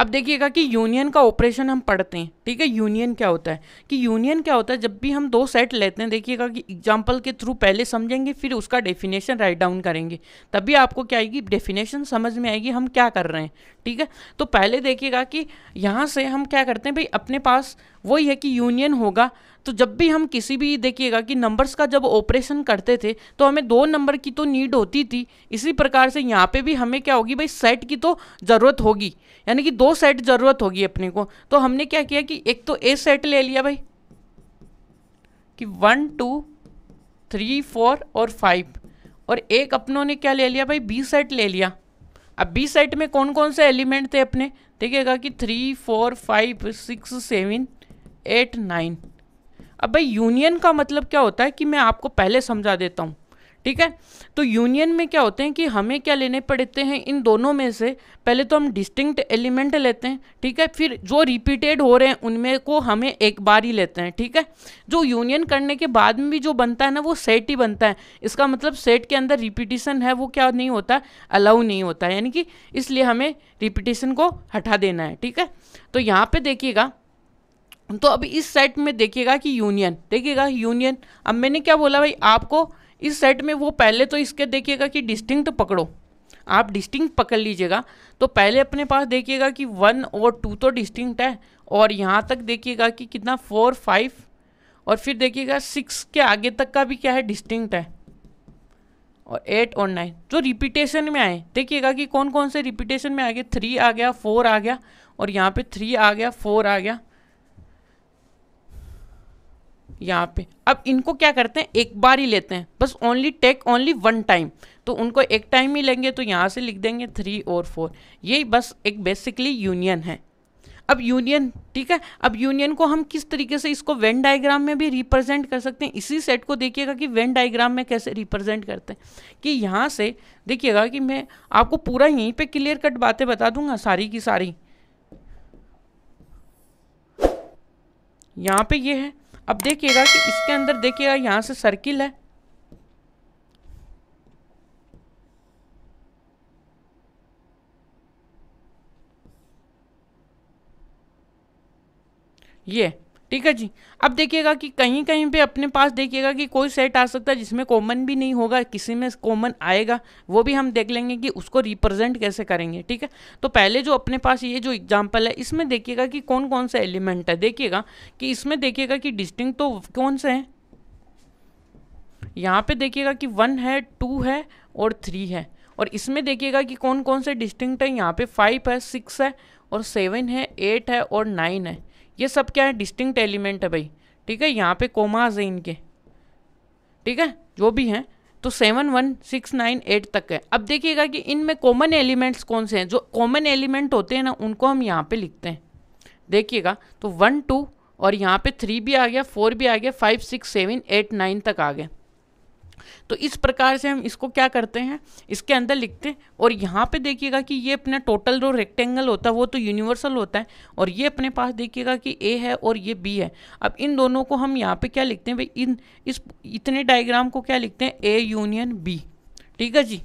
अब देखिएगा कि यूनियन का ऑपरेशन हम पढ़ते हैं ठीक है यूनियन क्या होता है कि यूनियन क्या होता है जब भी हम दो सेट लेते हैं देखिएगा कि एग्जाम्पल के थ्रू पहले समझेंगे फिर उसका डेफिनेशन राइट डाउन करेंगे तभी आपको क्या आएगी डेफिनेशन समझ में आएगी हम क्या कर रहे हैं ठीक है तो पहले देखिएगा कि यहाँ से हम क्या करते हैं भाई अपने पास वही है कि यूनियन होगा तो जब भी हम किसी भी देखिएगा कि नंबर्स का जब ऑपरेशन करते थे तो हमें दो नंबर की तो नीड होती थी इसी प्रकार से यहाँ पे भी हमें क्या होगी भाई सेट की तो ज़रूरत होगी यानी कि दो सेट ज़रूरत होगी अपने को तो हमने क्या किया कि भाई एक तो ए सेट ले लिया भाई कि वन टू थ्री फोर और फाइव और एक अपनों ने क्या ले लिया भाई बी सेट ले लिया अब बी सेट में कौन कौन से एलिमेंट थे अपने देखिएगा कि three four five six seven eight nine अब भाई यूनियन का मतलब क्या होता है कि मैं आपको पहले समझा देता हूँ ठीक है तो यूनियन में क्या होते हैं कि हमें क्या लेने पड़ते हैं इन दोनों में से पहले तो हम डिस्टिंक्ट एलिमेंट लेते हैं ठीक है फिर जो रिपीटेड हो रहे हैं उनमें को हमें एक बार ही लेते हैं ठीक है जो यूनियन करने के बाद में भी जो बनता है ना वो सेट ही बनता है इसका मतलब सेट के अंदर रिपीटिशन है वो क्या नहीं होता अलाउ नहीं होता है यानी कि इसलिए हमें रिपीटिशन को हटा देना है ठीक है तो यहाँ पर देखिएगा तो अब इस सेट में देखिएगा कि यूनियन देखिएगा यूनियन अब मैंने क्या बोला भाई आपको इस सेट में वो पहले तो इसके देखिएगा कि डिस्टिंक्ट पकड़ो आप डिस्टिंक्ट पकड़ लीजिएगा तो पहले अपने पास देखिएगा कि वन और टू तो डिस्टिंक्ट है और यहाँ तक देखिएगा कि कितना फोर फाइव और फिर देखिएगा सिक्स के आगे तक का भी क्या है डिस्टिंक्ट है और एट और नाइन जो रिपीटेशन में आए देखिएगा कि कौन कौन से रिपीटेशन में आ गए थ्री आ गया फोर आ गया और यहाँ पे थ्री आ गया फोर आ गया यहाँ पे अब इनको क्या करते हैं एक बार ही लेते हैं बस only take only one time तो उनको एक टाइम ही लेंगे तो यहाँ से लिख देंगे थ्री और फोर यही बस एक बेसिकली यूनियन है अब यूनियन ठीक है अब यूनियन को हम किस तरीके से इसको वेन डायग्राम में भी रिप्रेजेंट कर सकते हैं इसी सेट को देखिएगा कि वेन डायग्राम में कैसे रिप्रेजेंट करते हैं कि यहाँ से देखिएगा कि मैं आपको पूरा यहीं पे क्लियर कट बातें बता दूंगा सारी की सारी यहाँ पे ये है अब देखिएगा कि इसके अंदर देखिएगा यहां से सर्किल है ये ठीक है जी अब देखिएगा कि कहीं कहीं पे अपने पास देखिएगा कि कोई सेट आ सकता है जिसमें कॉमन भी नहीं होगा किसी में कॉमन आएगा वो भी हम देख लेंगे कि उसको रिप्रेजेंट कैसे करेंगे ठीक है तो पहले जो अपने पास ये जो एग्जाम्पल है इसमें देखिएगा कि कौन कौन सा एलिमेंट है देखिएगा कि इसमें देखिएगा कि डिस्टिंग तो कौन से हैं यहाँ पर देखिएगा कि वन है टू है और थ्री है और इसमें देखिएगा कि कौन कौन से डिस्टिंक्ट है यहाँ पर फाइव है सिक्स है और सेवन है एट है और नाइन है ये सब क्या है डिस्टिंक्ट एलिमेंट है भाई ठीक है यहाँ पे कोमाज है इनके ठीक है जो भी हैं तो seven one six nine eight तक है अब देखिएगा कि इनमें कॉमन एलिमेंट्स कौन से हैं जो कॉमन एलिमेंट होते हैं ना उनको हम यहाँ पे लिखते हैं देखिएगा तो वन टू और यहाँ पे थ्री भी आ गया फोर भी आ गया five six seven eight nine तक आ गए तो इस प्रकार से हम इसको क्या करते हैं इसके अंदर लिखते हैं और यहाँ पे देखिएगा कि ये अपना टोटल जो रेक्टेंगल होता है वो तो यूनिवर्सल होता है और ये अपने पास देखिएगा कि ए है और ये बी है अब इन दोनों को हम यहाँ पे क्या लिखते हैं भाई इन इस इतने डायग्राम को क्या लिखते हैं ए यूनियन बी ठीक है जी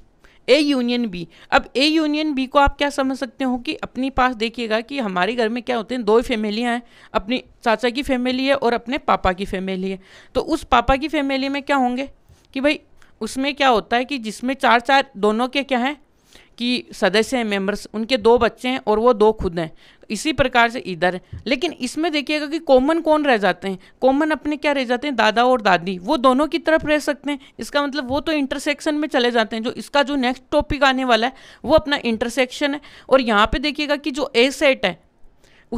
ए यूनियन बी अब ए यूनियन बी को आप क्या समझ सकते हो कि अपने पास देखिएगा कि हमारे घर में क्या होते हैं दो फैमिलियाँ हैं अपनी चाचा की फैमिली है और अपने पापा की फैमिली है तो उस पापा की फैमिली में क्या होंगे कि भाई उसमें क्या होता है कि जिसमें चार चार दोनों के क्या हैं कि सदस्य हैं मेंबर्स उनके दो बच्चे हैं और वो दो खुद हैं इसी प्रकार से इधर लेकिन इसमें देखिएगा कि कॉमन कौन रह जाते हैं कॉमन अपने क्या रह जाते हैं दादा और दादी वो दोनों की तरफ रह सकते हैं इसका मतलब वो तो इंटरसेक्शन में चले जाते हैं जो इसका जो नेक्स्ट टॉपिक आने वाला है वो अपना इंटरसेक्शन है और यहाँ पर देखिएगा कि जो ए सेट है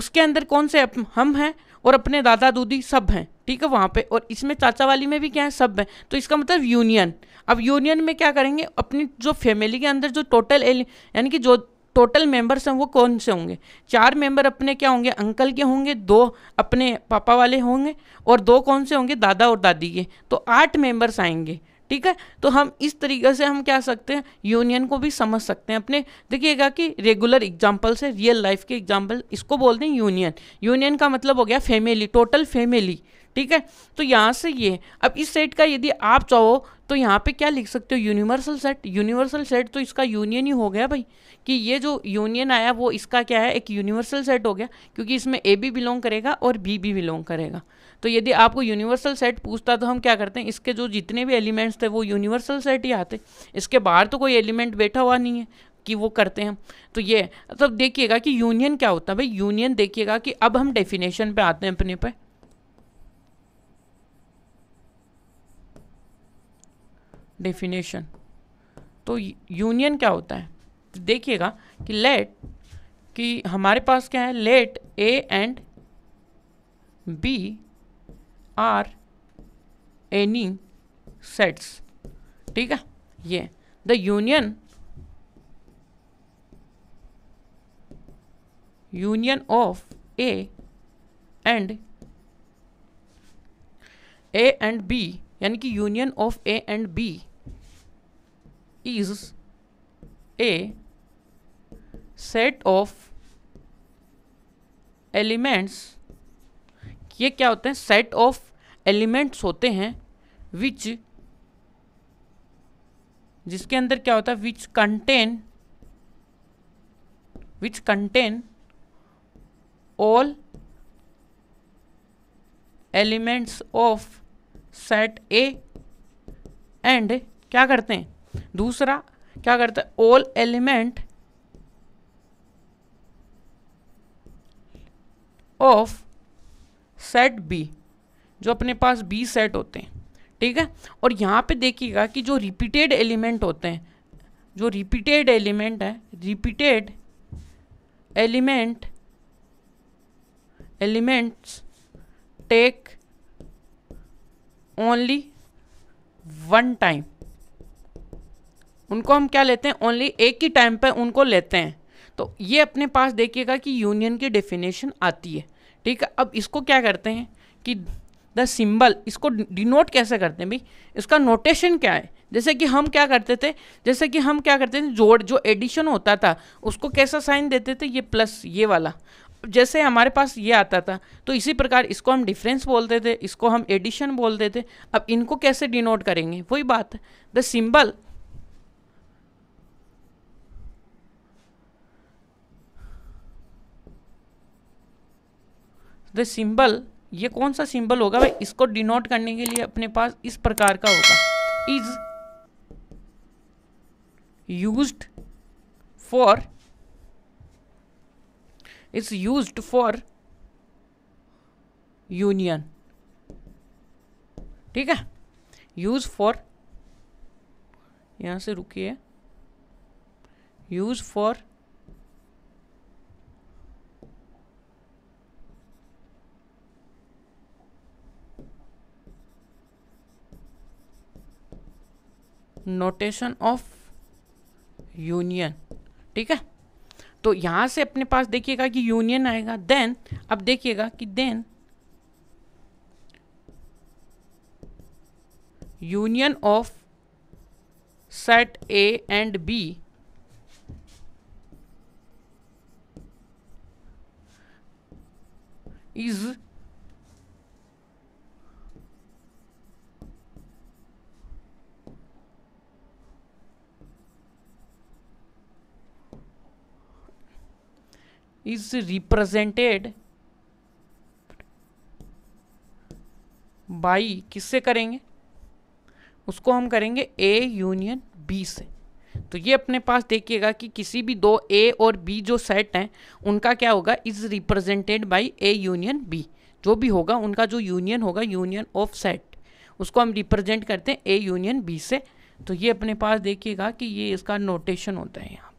उसके अंदर कौन से हम हैं और अपने दादा दूदी सब हैं ठीक है वहाँ पे और इसमें चाचा वाली में भी क्या है सब है तो इसका मतलब यूनियन अब यूनियन में क्या करेंगे अपनी जो फैमिली के अंदर जो टोटल यानी कि जो टोटल मेंबर्स हैं वो कौन से होंगे चार मेंबर अपने क्या होंगे अंकल के होंगे दो अपने पापा वाले होंगे और दो कौन से होंगे दादा और दादी के तो आठ मेंबर्स आएंगे ठीक है तो हम इस तरीके से हम क्या सकते हैं यूनियन को भी समझ सकते हैं अपने देखिएगा कि रेगुलर एग्जाम्पल से रियल लाइफ के एग्जाम्पल इसको बोलते हैं यूनियन यूनियन का मतलब हो गया फैमिली टोटल फैमिली ठीक है तो यहाँ से ये अब इस सेट का यदि आप चाहो तो यहाँ पे क्या लिख सकते हो यूनिवर्सल सेट यूनिवर्सल सेट तो इसका यूनियन ही हो गया भाई कि ये जो यूनियन आया वो इसका क्या है एक यूनिवर्सल सेट हो गया क्योंकि इसमें ए भी बिलोंग करेगा और बी भी बिलोंग करेगा तो यदि आपको यूनिवर्सल सेट पूछता तो हम क्या करते हैं इसके जो जितने भी एलिमेंट्स थे वो यूनिवर्सल सेट ही आते इसके बाहर तो कोई एलिमेंट बैठा हुआ नहीं है कि वो करते हैं तो ये तब देखिएगा कि यूनियन क्या होता है भाई यूनियन देखिएगा कि अब हम डेफिनेशन पे आते हैं अपने पे डेफिनेशन तो यूनियन क्या होता है तो देखिएगा कि लेट कि हमारे पास क्या है let A and B are any sets ठीक है ये the union union of A and A and B यानी कि union of A and B is a set of elements ये क्या होते हैं सेट ऑफ एलिमेंट्स होते हैं विच जिसके अंदर क्या होता है which contain which contain all elements of set A and क्या करते हैं दूसरा क्या करते हैं all element of set B जो अपने पास बी सेट होते हैं ठीक है और यहाँ पे देखिएगा कि जो रिपीटेड एलिमेंट होते हैं जो रिपीटेड एलिमेंट है repeated element elements take only one time उनको हम क्या लेते हैं ओनली एक ही टाइम पे उनको लेते हैं तो ये अपने पास देखिएगा कि यूनियन की डेफिनेशन आती है ठीक है अब इसको क्या करते हैं कि द सिंबल इसको डिनोट कैसे करते हैं भाई इसका नोटेशन क्या है जैसे कि हम क्या करते थे जैसे कि हम क्या करते थे जोड़ जो एडिशन होता था उसको कैसा साइन देते थे ये प्लस ये वाला जैसे हमारे पास ये आता था तो इसी प्रकार इसको हम डिफरेंस बोलते थे इसको हम एडिशन बोलते थे अब इनको कैसे डिनोट करेंगे वही बात है द सिंबल द सिंबल ये कौन सा सिंबल होगा भाई इसको डिनोट करने के लिए अपने पास इस प्रकार का होगा is used for is use for union ठीक है यूज फॉर यहां से रुकिए use for notation of union ठीक है तो यहाँ से अपने पास देखिएगा कि यूनियन आएगा देन अब देखिएगा कि then union of set A and B is is represented by किससे करेंगे उसको हम करेंगे ए यूनियन बी से तो ये अपने पास देखिएगा कि किसी भी दो ए और बी जो सेट हैं उनका क्या होगा is represented by A union B जो भी होगा उनका जो यूनियन होगा यूनियन ऑफ सेट उसको हम रिप्रेजेंट करते हैं ए यूनियन बी से तो ये अपने पास देखिएगा कि ये इसका नोटेशन होता है यहाँ